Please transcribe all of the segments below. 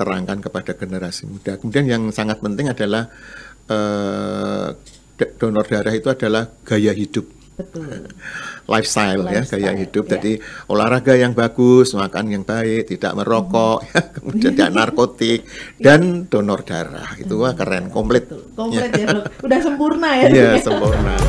diterangkan kepada generasi muda. Kemudian yang sangat penting adalah uh, donor darah itu adalah gaya hidup. Betul. Lifestyle, eh, Lifestyle ya, gaya hidup. Ya. Jadi olahraga yang bagus, makan yang baik, tidak merokok, hmm. ya, kemudian tidak narkotik dan donor darah. Itu wah keren, komplit. Betul. Komplit ya, ya udah sempurna ya. Iya, sempurna.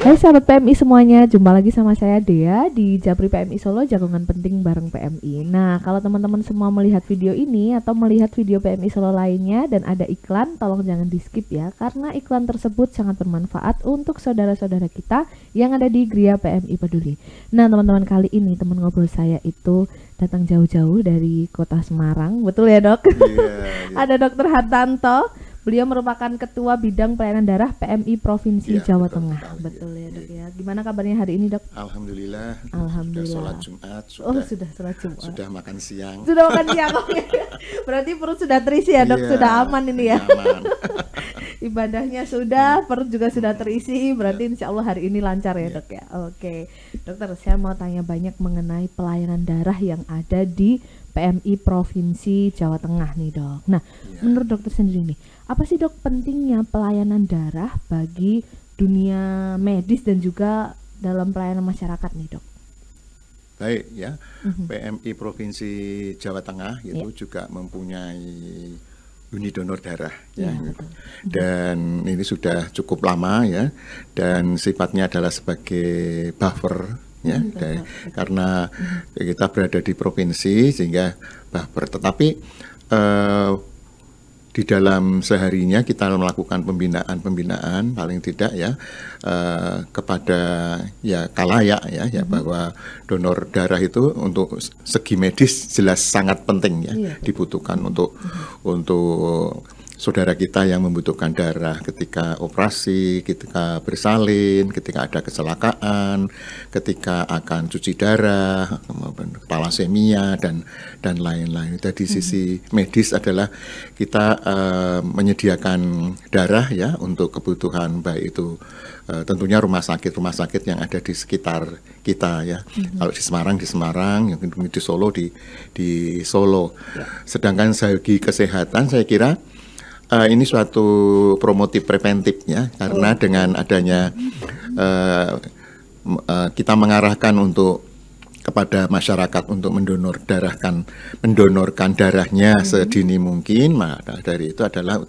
Hai sahabat PMI semuanya, jumpa lagi sama saya Dea di Japri PMI Solo Jagongan Penting bareng PMI. Nah, kalau teman-teman semua melihat video ini atau melihat video PMI Solo lainnya dan ada iklan, tolong jangan di-skip ya karena iklan tersebut sangat bermanfaat untuk saudara-saudara kita yang ada di Gria PMI Peduli. Nah, teman-teman kali ini teman ngobrol saya itu datang jauh-jauh dari kota Semarang, betul ya, Dok? Yeah, iya. yeah. ada Dokter Hartanto Beliau merupakan Ketua Bidang Pelayanan Darah PMI Provinsi ya, Jawa betul, Tengah. betul ya, dok ya. Gimana kabarnya hari ini dok? Alhamdulillah. Alhamdulillah. Sudah sholat Jumat. Oh, sudah, oh sudah sholat Jumat. Sudah makan siang. Sudah makan siang. Berarti perut sudah terisi ya dok. Ya, sudah aman ini ya. Aman. Ibadahnya sudah, perut juga sudah terisi. Iya. Berarti insya Allah hari ini lancar ya, ya. dok ya. Oke. Okay. Dokter, saya mau tanya banyak mengenai pelayanan darah yang ada di PMI Provinsi Jawa Tengah nih dok. Nah, ya. menurut dokter sendiri nih, apa sih dok pentingnya pelayanan darah bagi dunia medis dan juga dalam pelayanan masyarakat nih dok? Baik ya, mm -hmm. PMI Provinsi Jawa Tengah itu ya. juga mempunyai uni donor darah ya. Iya. dan ini sudah cukup lama ya dan sifatnya adalah sebagai buffer ya hmm, dari, karena kita berada di provinsi sehingga buffer tetapi uh, di dalam seharinya kita melakukan pembinaan-pembinaan paling tidak ya uh, kepada ya kalayak ya ya hmm. bahwa donor darah itu untuk segi medis jelas sangat penting ya yeah. dibutuhkan untuk hmm. untuk saudara kita yang membutuhkan darah ketika operasi, ketika bersalin, ketika ada kecelakaan, ketika akan cuci darah, palasemia dan dan lain-lain. Jadi -lain. Hmm. sisi medis adalah kita uh, menyediakan darah ya untuk kebutuhan baik itu uh, tentunya rumah sakit rumah sakit yang ada di sekitar kita ya. hmm Kalau di Semarang di Semarang, yang di Solo di di Solo. Ya. Sedangkan di kesehatan saya kira uh, ini suatu promotif preventifnya karena oh. dengan adanya uh, uh, kita mengarahkan untuk kepada masyarakat untuk mendonor darahkan mendonorkan darahnya mm -hmm. sedini mungkin maka dari itu adalah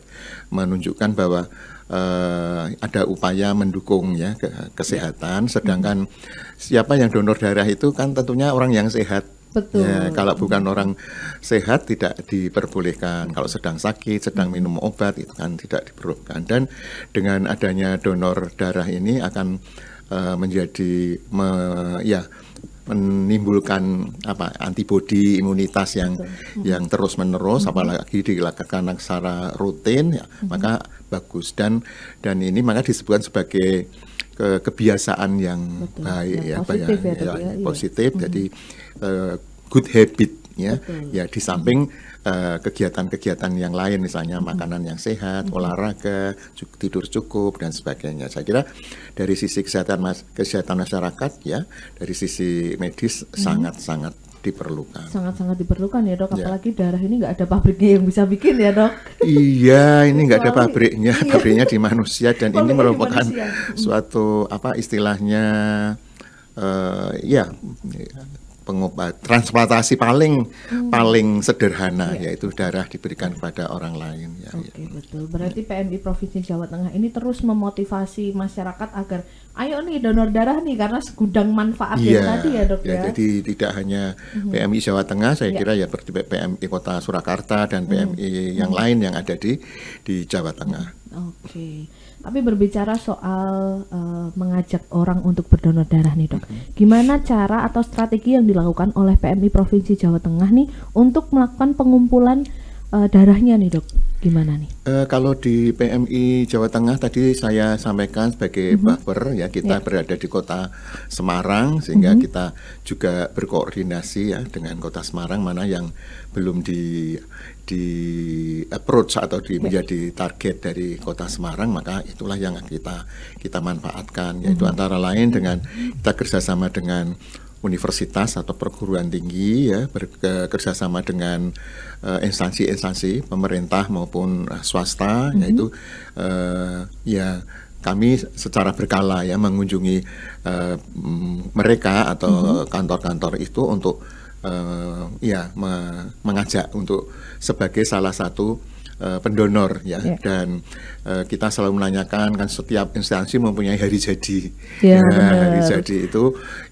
menunjukkan bahwa uh, ada upaya mendukung ya ke kesehatan hmm. sedangkan siapa yang donor darah itu kan tentunya orang yang sehat Betul. Ya, kalau bukan orang sehat tidak diperbolehkan. Kalau sedang sakit, sedang minum obat itu kan tidak diperlukan. Dan dengan adanya donor darah ini akan uh, menjadi me, ya menimbulkan apa antibodi imunitas yang Betul. Hmm. yang terus menerus -hmm. apalagi dilakukan secara rutin ya, -hmm. maka bagus dan dan ini maka disebutkan sebagai ke, kebiasaan yang Betul. baik ya, ya, positif, ya, ya, ya, ya positif iya. -hmm. jadi uh, good habit ya Betul. ya di samping eh, kegiatan-kegiatan uh, yang lain misalnya hmm. makanan yang sehat hmm. olahraga tidur cukup dan sebagainya saya kira dari sisi kesehatan mas kesehatan masyarakat ya dari sisi medis mm-hmm. sangat-sangat hmm diperlukan. Sangat-sangat diperlukan ya dok, ya. apalagi ya. darah ini nggak ada pabriknya yang bisa bikin ya dok. Iya, ini nggak ada pabriknya, iya. pabriknya di manusia dan ini merupakan mm-hmm. suatu apa istilahnya uh, ya pengobat transplantasi paling hmm. paling sederhana ya. yaitu darah diberikan kepada orang lain ya. Oke, ya. betul. Berarti PMI Provinsi Jawa Tengah ini terus memotivasi masyarakat agar ayo nih donor darah nih karena segudang manfaat ya, tadi ya, Dok ya. ya. Jadi tidak hanya hmm. PMI Jawa Tengah, saya ya. kira ya seperti PMI Kota Surakarta dan PMI hmm. yang hmm. lain yang ada di di Jawa Tengah. Oke. Okay. Tapi berbicara soal uh, mengajak orang untuk berdonor darah nih dok, gimana cara atau strategi yang dilakukan oleh PMI Provinsi Jawa Tengah nih untuk melakukan pengumpulan uh, darahnya nih dok? Gimana nih? Uh, kalau di PMI Jawa Tengah tadi saya sampaikan sebagai mm-hmm. buffer ya kita yeah. berada di kota Semarang sehingga mm-hmm. kita juga berkoordinasi ya dengan kota Semarang mana yang belum di di approach atau di, yeah. menjadi target dari Kota Semarang maka itulah yang kita kita manfaatkan yaitu mm -hmm. antara lain dengan kita kerjasama dengan universitas atau perguruan tinggi ya bekerjasama dengan eh, instansi-instansi uh, pemerintah maupun eh, swasta mm -hmm. yaitu uh, ya kami secara berkala ya mengunjungi uh, mereka atau mm-hmm. kantor-kantor mm -hmm. Kantor -kantor itu untuk uh, ya me mengajak untuk sebagai salah satu uh, pendonor ya yeah. dan uh, kita selalu menanyakan kan setiap instansi mempunyai hari jadi yeah, nah, hari jadi itu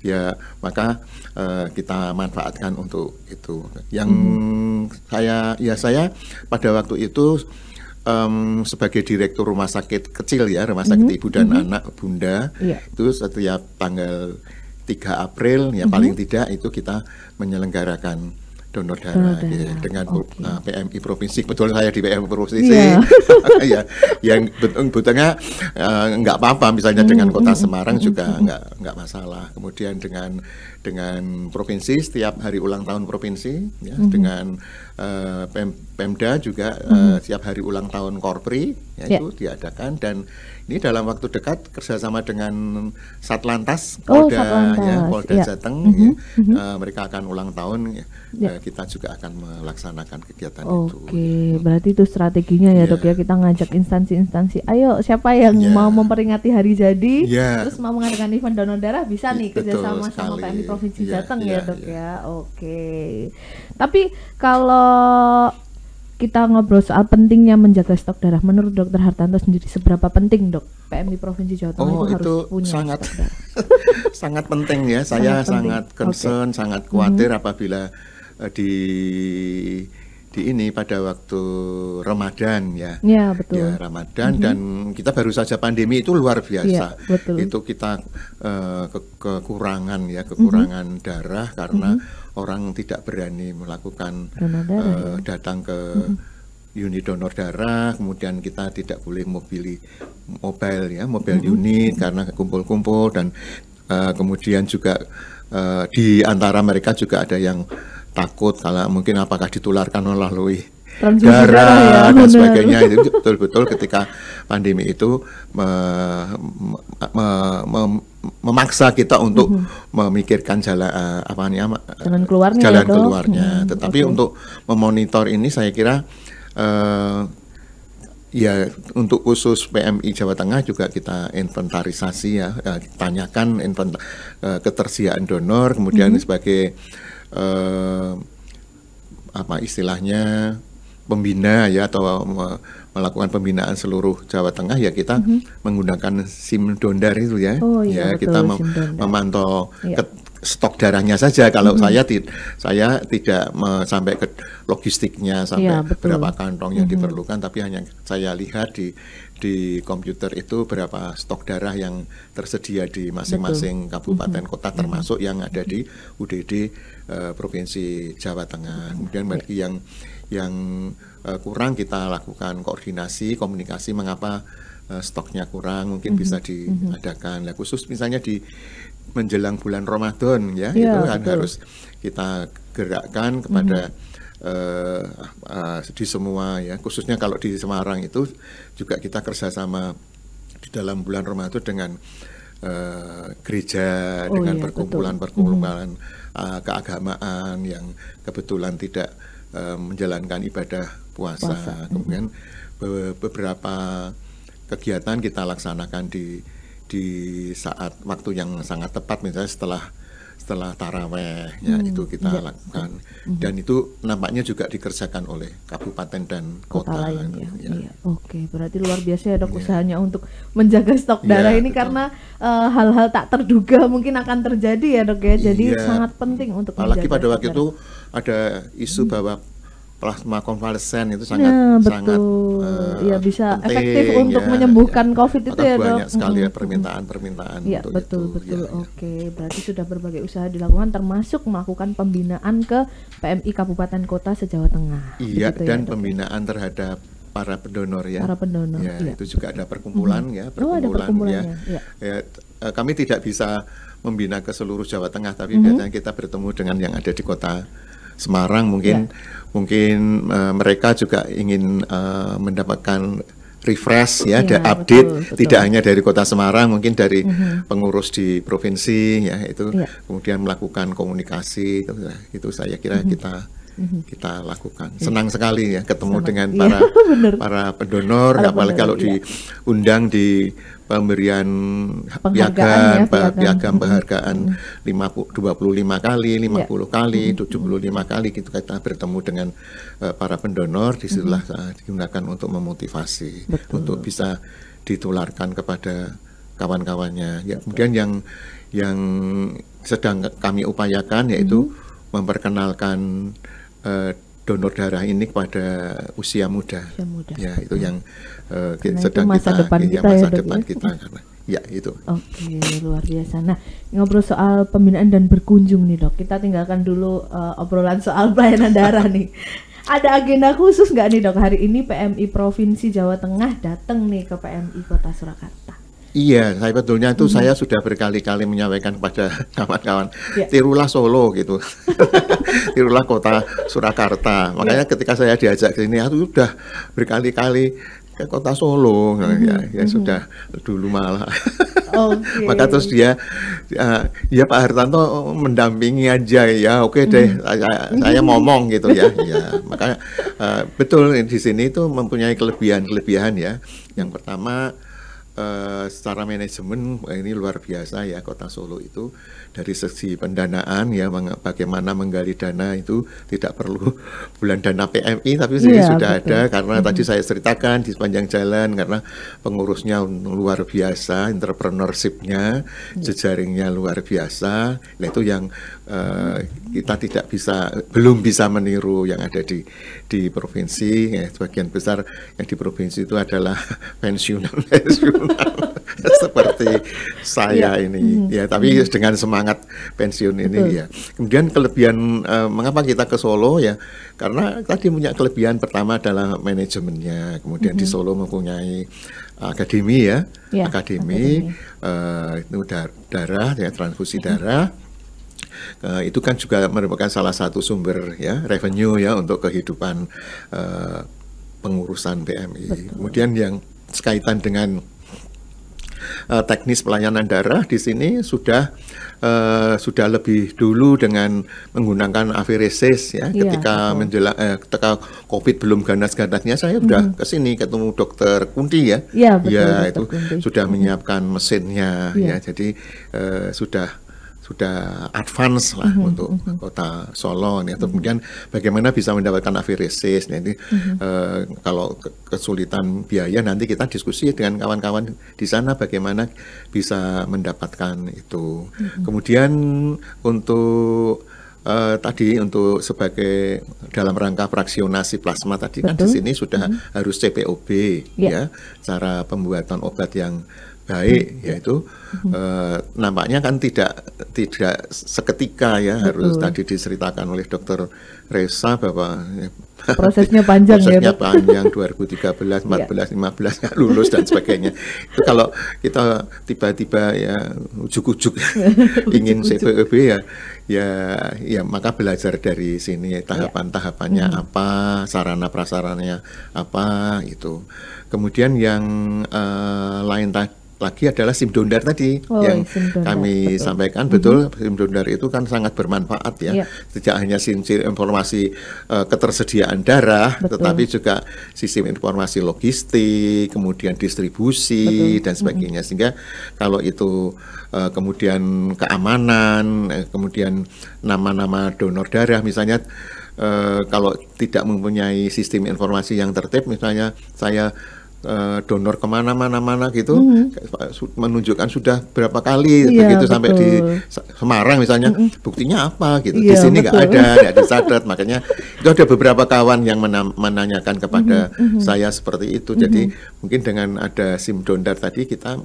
ya maka uh, kita manfaatkan untuk itu yang mm. saya ya saya pada waktu itu um, sebagai direktur rumah sakit kecil ya rumah sakit mm -hmm. ibu dan mm -hmm. anak bunda yeah. itu setiap tanggal 3 April ya -hmm. paling tidak itu kita menyelenggarakan donor darah, donor darah. Ya, dengan okay. Ah, PMI provinsi kebetulan saya di PMI provinsi yeah. ya iya. yang betulnya uh, nggak apa-apa misalnya mm, dengan mhm, kota mhm, Semarang mm, juga mm, nggak nggak masalah kemudian dengan dengan provinsi setiap hari ulang tahun provinsi ya mm -hmm. dengan uh, Pem Pemda juga mm -hmm. uh, setiap hari ulang tahun Korpri ya yeah. itu diadakan dan ini dalam waktu dekat kerjasama dengan Satlantas oh, Polda oh, Satlantas. ya Polda yeah. Jateng mm -hmm. ya, mm -hmm. mereka akan ulang tahun ya, yeah. Ya. uh, kita juga akan melaksanakan kegiatan okay. itu. Oke ya. mhm. berarti itu strateginya ya yeah. dok ya kita ngajak instansi-instansi ayo siapa yang yeah. mau memperingati hari jadi yeah. terus mau mengadakan event donor darah bisa nih kerjasama sama PMI provinsi iya, Jateng ya, iya, ya dok iya. ya. Oke. Okay. Tapi kalau kita ngobrol soal pentingnya menjaga stok darah menurut dokter Hartanto sendiri seberapa penting dok PMI Provinsi Jawa Tengah oh, itu, harus itu punya sangat sangat penting ya saya sangat, sangat concern okay. sangat khawatir mm -hmm. apabila eh, di seperti ini pada waktu Ramadan ya. Ya betul. Ya, Ramadan mm -hmm. dan kita baru saja pandemi itu luar biasa. Ya, betul. Itu kita uh, ke kekurangan ya, mm-hmm. kekurangan mm -hmm. darah karena mm -hmm. orang tidak berani melakukan Ramadan, uh, eh, ya. datang ke mm -hmm unit donor darah, kemudian kita tidak boleh mobili mobile ya, mobile mm -hmm. unit karena kumpul-kumpul dan uh, kemudian juga uh, di antara mereka juga ada yang takut kalau mungkin apakah ditularkan melalui darah ya, dan sebagainya itu betul-betul ketika pandemi itu me, me, me, memaksa kita untuk mm -hmm. memikirkan jalan eh, apa namanya eh, jalan keluarnya, jalan ya, keluarnya. -hmm. tetapi okay. untuk memonitor ini saya kira uh, ya untuk khusus PMI Jawa Tengah juga kita inventarisasi ya, ya tanyakan inventar, uh, ketersediaan donor kemudian mm -hmm. sebagai eh, apa istilahnya pembina ya atau melakukan pembinaan seluruh Jawa Tengah ya kita mm -hmm. menggunakan SIM Dondar itu ya. Oh, iya, ya betul, kita mem memantau ya stok darahnya saja kalau -hmm. saya saya tidak sampai ke logistiknya sampai ya, berapa kantong yang -hmm. diperlukan tapi hanya saya lihat di di komputer itu berapa stok darah yang tersedia di masing-masing kabupaten -hmm. kota termasuk yang ada di UDD uh, eh, provinsi Jawa Tengah kemudian iya. bagi okay. yang yang uh, kurang kita lakukan koordinasi komunikasi mengapa eh, stoknya kurang mungkin mm -hmm. bisa diadakan. Nah, khusus misalnya di menjelang bulan Ramadan ya, ya itu kan harus kita gerakkan kepada mm -hmm. Uh, uh, di semua ya khususnya kalau di Semarang itu juga kita kerjasama di dalam bulan Ramadan dengan uh, gereja oh, dengan iya, perkumpulan-perkumpulan mm-hmm. uh, keagamaan yang kebetulan tidak uh, menjalankan ibadah puasa, puasa. Mm-hmm. kemudian be beberapa kegiatan kita laksanakan di di saat waktu yang sangat tepat misalnya setelah setelah taraweh ya hmm, itu kita ya. lakukan hmm. dan itu nampaknya juga dikerjakan oleh kabupaten dan kota, kota lain ya, ya. ya. oke berarti luar biasa ya dok ya. usahanya untuk menjaga stok iya, darah ini betul. karena eh, hal-hal uh, tak terduga mungkin akan terjadi ya dok ya jadi ya. sangat penting untuk apalagi pada waktu itu ada isu hmm. bahwa plasma konvalesen itu sangat ya, betul. sangat uh, eh, ya bisa penting, efektif ya. untuk menyembuhkan ya, COVID itu ya dok. Banyak sekali ya permintaan-permintaan. Ya untuk betul itu. betul. Ya, Oke berarti sudah berbagai usaha dilakukan termasuk melakukan pembinaan ke PMI Kabupaten Kota sejawa Tengah. Iya gitu dan ya, pembinaan terhadap para pendonor ya. Para pendonor. Ya, ya. itu juga ada perkumpulan -hmm. ya perkumpulan, oh, ada perkumpulan ya. Ya. Iya. ya. ya kami tidak bisa membina ke seluruh Jawa Tengah tapi mm -hmm. biasanya kita bertemu dengan yang ada di kota Semarang mungkin yeah. mungkin uh, mereka juga ingin uh, mendapatkan refresh ya, yeah, iya, update betul, betul. tidak hanya dari kota Semarang mungkin dari mm -hmm. pengurus di provinsi ya itu yeah. kemudian melakukan komunikasi itu, itu saya kira mm -hmm. kita mhm. kita lakukan. Iya. Senang sekali ya ketemu Sama. dengan iya, para ya, para pendonor, apalagi kalau diundang di pemberian piagam, ya, piagam penghargaan dua puluh lima kali, lima puluh ya. kali, tujuh puluh lima kali gitu kita bertemu dengan uh, para pendonor disitulah hmm. digunakan untuk memotivasi Betul. untuk bisa ditularkan kepada kawan-kawannya. Ya, kemudian yang yang sedang kami upayakan yaitu hmm. memperkenalkan uh, donor darah ini kepada usia muda. Usia muda. Ya, itu hmm. yang uh, nah, sedang masa kita, depan iya, kita, masa ya, depan ya? kita karena ya itu. Oke, luar biasa. Nah, ngobrol soal pembinaan dan berkunjung nih, Dok. Kita tinggalkan dulu uh, obrolan soal pelayanan darah nih. Ada agenda khusus nggak nih, Dok? Hari ini PMI Provinsi Jawa Tengah datang nih ke PMI Kota Surakarta. Iya, saya betulnya itu -hmm. saya sudah berkali-kali menyampaikan kepada kawan-kawan, yeah. tirulah Solo gitu, tirulah kota Surakarta. Ya. Makanya yeah. ketika saya diajak ke sini, aku sudah berkali-kali ke kota Solo, mm -hmm. ya, ya -hmm. sudah dulu malah. okay. Maka terus dia, uh, ya Pak Hartanto oh, mendampingi aja ya, oke okay deh, -hmm. saya, saya mm-hmm. ngomong gitu ya. ya. Makanya uh, betul di sini itu mempunyai kelebihan-kelebihan ya. Yang pertama Eh, secara manajemen eh, ini luar biasa ya Kota Solo itu dari segi pendanaan ya bagaimana menggali dana itu tidak perlu bulan dana PMI tapi yeah, iya, sudah betul. ada karena mm -hmm. tadi saya ceritakan di sepanjang jalan karena pengurusnya luar biasa, entrepreneurshipnya iya. jejaringnya luar biasa. Nah, itu yang uh, kita tidak bisa belum bisa meniru yang ada di di provinsi ya sebagian besar yang di provinsi itu adalah pensiunan pensiunan Ya, seperti saya ya. ini hmm. ya tapi hmm. dengan semangat pensiun Betul. ini ya kemudian kelebihan uh, mengapa kita ke Solo ya karena tadi punya kelebihan pertama adalah manajemennya kemudian hmm. di mm-hmm. Solo mempunyai akademi ya, ya akademi, akademi. Uh, itu dar darah ya transfusi hmm. darah Uh, itu kan juga merupakan salah satu sumber ya revenue ya untuk kehidupan uh, pengurusan BMI. Betul. Kemudian yang sekaitan dengan uh, teknis pelayanan darah di sini sudah uh, sudah lebih dulu dengan menggunakan aferesis ya yeah, ketika menjelang eh, ketika covid belum ganas-ganasnya saya hmm. sudah mm -hmm. ke sini ketemu dokter Kunti ya. yeah, iya, betul. Ya, itu Kunti. sudah hmm. menyiapkan mesinnya yeah. ya. Jadi uh, sudah sudah advance lah mm-hmm. untuk mm-hmm. kota Solo nih. Atau kemudian bagaimana bisa mendapatkan avirisis nanti mm-hmm. uh, kalau kesulitan biaya nanti kita diskusi dengan kawan-kawan di sana bagaimana bisa mendapatkan itu. Mm-hmm. Kemudian untuk uh, tadi untuk sebagai dalam rangka fraksionasi plasma tadi Betul. kan di sini sudah -hmm. harus CPOB yeah. ya cara pembuatan obat yang baik hmm. yaitu eh, nampaknya kan tidak tidak seketika ya Betul. harus tadi diceritakan oleh dokter Reza bahwa ya, prosesnya panjang ya, prosesnya ya panjang 2013 14 15 lulus dan sebagainya itu kalau kita tiba-tiba ya ujuk-ujuk ingin CPEB ya ya ya maka belajar dari sini iya. tahapan-tahapannya hmm. apa sarana prasarannya apa itu kemudian yang uh, lain tadi lagi adalah SIM dondar tadi oh, yang kami betul. sampaikan mhm. betul mm -hmm. SIM dondar itu kan sangat bermanfaat ya. Yeah. Tidak hanya SIM, informasi uh, ketersediaan darah betul. tetapi juga sistem informasi logistik, kemudian distribusi betul. dan mhm. sebagainya mm -hmm. sehingga kalau itu uh, kemudian keamanan, eh, kemudian nama-nama donor darah misalnya uh, kalau tidak mempunyai sistem informasi yang tertib misalnya saya Eh, donor kemana-mana mana gitu hmm. menunjukkan sudah berapa kali yeah, begitu betul. sampai di Semarang misalnya hmm. buktinya apa gitu yeah, di sini nggak ada nggak dicatat makanya itu ada beberapa kawan yang mena menanyakan kepada hmm. saya seperti itu jadi hmm. mungkin dengan ada sim donor tadi kita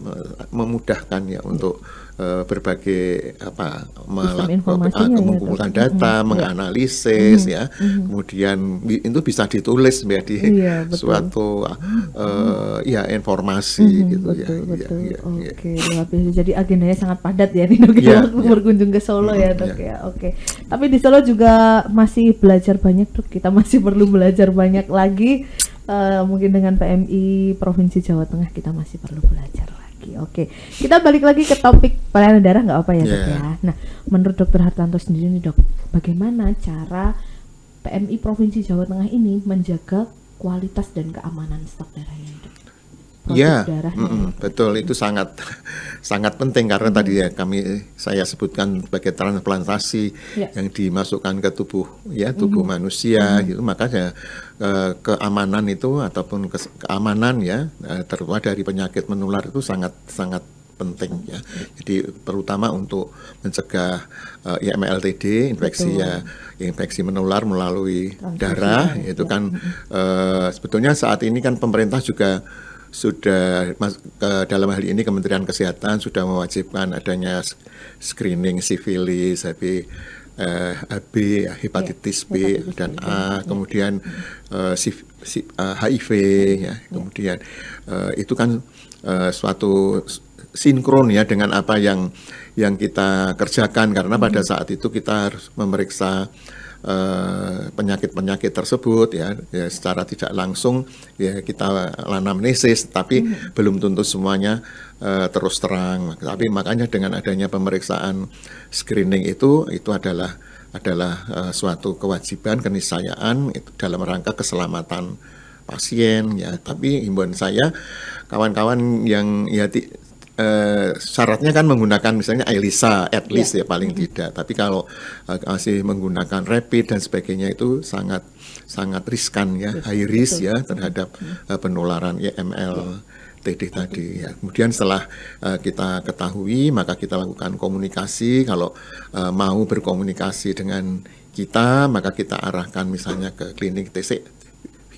memudahkan ya untuk Eh, berbagai apa melakukan uh, eh, eh, ya, mengumpulkan mm-hmm. Mm-hmm. ya, data, ya. menganalisis hmm. ya, kemudian itu bisa ditulis ya suatu uh, hmm. ya informasi hmm. gitu ya, betul, ya. Betul. ya, ya Oke, okay. ya. Jadi agendanya sangat padat ya Nino ya, ya. berkunjung ke Solo hmm, ya mm-hmm, iya. ya. Oke, okay. tapi di Solo juga masih belajar banyak dok. Kita masih perlu belajar banyak lagi. Uh, mungkin dengan PMI Provinsi Jawa Tengah kita masih perlu belajar okay, Oke, kita balik lagi ke topik pelayanan darah nggak apa ya yeah. dok iya. ya. Nah, menurut dokter Hartanto sendiri nih dok, bagaimana cara PMI Provinsi Jawa Tengah ini menjaga kualitas dan keamanan stok darahnya dok? ya, darahnya. Mm -mm, betul itu sangat sangat penting karena hmm. tadi ya kami saya sebutkan sebagai transplantasi yeah. yang dimasukkan ke tubuh ya tubuh hmm. manusia hmm. itu makanya ke eh, keamanan itu ataupun ke keamanan ya eh, terutama dari penyakit menular itu sangat sangat penting ya. Jadi terutama untuk mencegah uh, eh, IMLTD infeksi Betul. ya infeksi menular melalui darah itu ya. kan uh, sebetulnya saat ini kan pemerintah juga sudah dalam hal ini Kementerian Kesehatan sudah mewajibkan adanya screening sifilis, HIV, eh, hepatitis B yeah, hepatitis dan A, B. kemudian yeah. uh, HIV, ya, kemudian uh, itu kan uh, suatu sinkron ya dengan apa yang yang kita kerjakan karena pada hmm. saat itu kita harus memeriksa Eh, penyakit-penyakit uh, tersebut ya, ya secara tidak langsung ya kita anamnesis tapi hmm. belum tentu semuanya uh, terus terang tapi makanya dengan adanya pemeriksaan screening itu itu adalah adalah uh, suatu kewajiban keniscayaan itu dalam rangka keselamatan pasien ya tapi himbauan saya kawan-kawan yang ya Uh, syaratnya kan menggunakan misalnya ELISA at iya. least yeah. ya paling mm -hmm. tidak tapi kalau uh, masih menggunakan rapid dan sebagainya itu sangat sangat riskan ya betul, high risk betul, ya betul. terhadap uh, penularan EML yeah. TD tadi ya kemudian setelah uh, kita ketahui maka kita lakukan komunikasi kalau uh, mau berkomunikasi dengan kita maka kita arahkan misalnya ke klinik TC,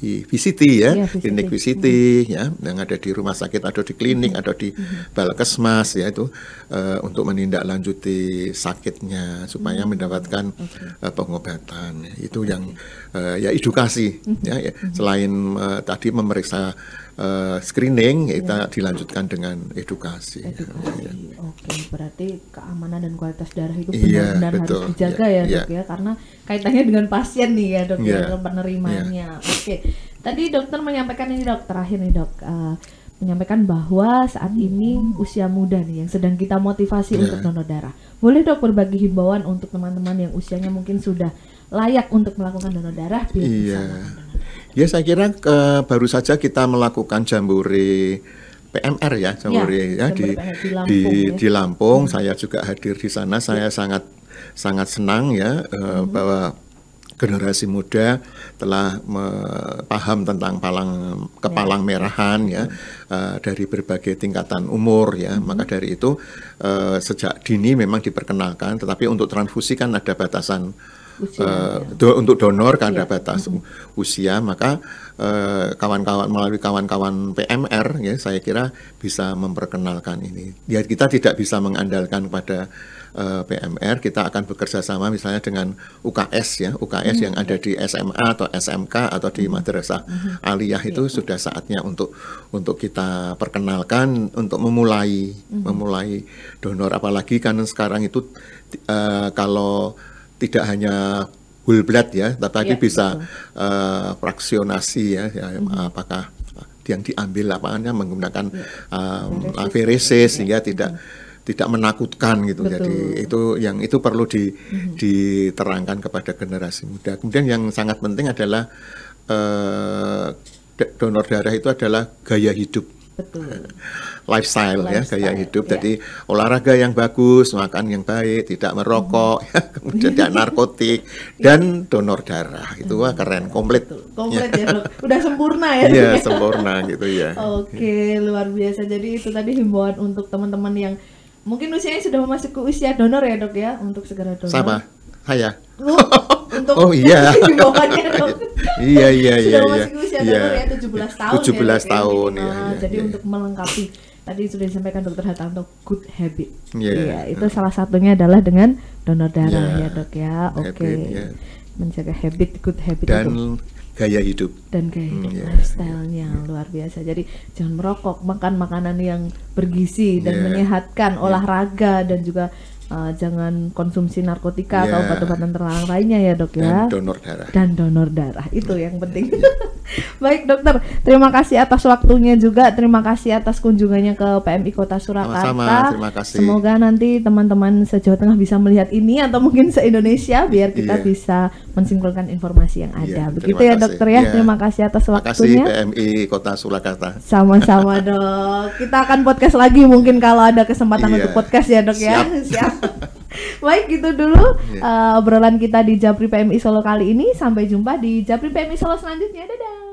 VCT ya, ya VCT. klinik VCT hmm. ya yang ada di rumah sakit atau di klinik hmm. atau di hmm. balkesmas ya itu uh, untuk menindaklanjuti sakitnya supaya hmm. mendapatkan okay. uh, pengobatan itu okay. yang uh, ya edukasi hmm. ya, ya. Hmm. selain uh, tadi memeriksa Eh, screening kita ya. dilanjutkan dengan edukasi. edukasi. Ya. Oke, berarti keamanan dan kualitas darah itu iya, benar-benar ya, harus dijaga ya, ya dok ya, karena kaitannya dengan pasien nih ya dok ya, ya penerimanya. Ya. Oke, tadi dokter menyampaikan ini dok terakhir nih dok. Uh, menyampaikan bahwa saat ini usia muda nih yang sedang kita motivasi yeah. untuk donor darah. Boleh dok berbagi himbauan untuk teman-teman yang usianya mungkin sudah layak untuk melakukan donor darah? Iya. Ya saya kira ke, eh, baru saja kita melakukan jambore PMR ya jambore ya, ya di, di Lampung, di, ya. di Lampung. Hmm. Saya juga hadir di sana. Saya ya. sangat sangat senang ya eh, hmm. bahwa generasi muda telah me paham tentang palang kepalang ya. merahan ya uh, dari berbagai tingkatan umur ya hmm. maka dari itu uh, sejak dini memang diperkenalkan tetapi untuk transfusi kan ada batasan uh, untuk donor kan ada batas mm -hmm. usia maka eh, kawan-kawan uh, melalui kawan-kawan PMR ya saya kira bisa memperkenalkan ini ya kita tidak bisa mengandalkan pada eh, PMR kita akan bekerja sama misalnya dengan UKS ya UKS mm hmm. yang ada di SMA atau SMK atau di hmm. madrasah mm hmm. aliyah itu iya. sudah saatnya untuk untuk kita perkenalkan untuk memulai hmm. memulai donor apalagi kan sekarang itu uh, kalau tidak hanya whole blood ya, tapi yeah, bisa uh, fraksionasi ya, ya hmm. apakah yang diambil lapangannya menggunakan yeah. um, aferesis sehingga ya. tidak hmm. tidak menakutkan gitu. Betul. Jadi itu yang itu perlu di, hmm. diterangkan kepada generasi muda. Kemudian yang sangat penting adalah uh, donor darah itu adalah gaya hidup Betul. Lifestyle, ya, Lifestyle ya, gaya hidup. Ya. Jadi olahraga yang bagus, makan yang baik, tidak merokok, hmm. ya, kemudian tidak narkotik dan iya. donor darah. Itu wah hmm. keren, komplit. Komplit ya, ya udah sempurna ya. Iya, sempurna gitu ya. Oke, luar biasa. Jadi itu tadi himbauan untuk teman-teman yang mungkin usianya sudah memasuki usia donor ya, Dok ya, untuk segera donor. Sama. Saya. Oh untuk oh iya di iya, iya iya iya sudah iya, iya. usia iya. 17 tahun 17 ya, tahun ya, ya, ya, jadi ya, untuk melengkapi tadi sudah disampaikan dokter Hatanto good habit iya yeah. yeah, itu salah satunya adalah dengan donor darah yeah. ya dok ya oke okay. Iya. yeah. menjaga habit good habit dan itu. gaya hidup dan gaya hidup mm, yeah. lifestyle yeah. luar biasa jadi jangan merokok makan makanan yang bergizi dan yeah. menyehatkan iya. olahraga dan juga uh, jangan konsumsi narkotika yeah. atau obat-obatan iya. terlarang lainnya ya dok ya. Dan donor darah. Dan donor darah itu yang penting. Baik dokter, terima kasih atas waktunya juga, terima kasih atas kunjungannya ke PMI Kota Surakarta. sama terima kasih. Semoga nanti teman-teman se Tengah bisa melihat ini atau mungkin se-Indonesia biar kita yeah. bisa mensinkronkan informasi yang ada. Yeah, iya, Begitu ya kasih. dokter ya, iya. terima kasih atas waktunya. Terima kasih PMI Kota Surakarta. Sama-sama dok, kita akan podcast lagi mungkin kalau ada kesempatan yeah. untuk podcast ya dok Siap. ya. Siap. Baik gitu dulu yeah. Iya. uh, obrolan kita di Japri PMI Solo kali ini. Sampai jumpa di Japri PMI Solo selanjutnya. Dadah.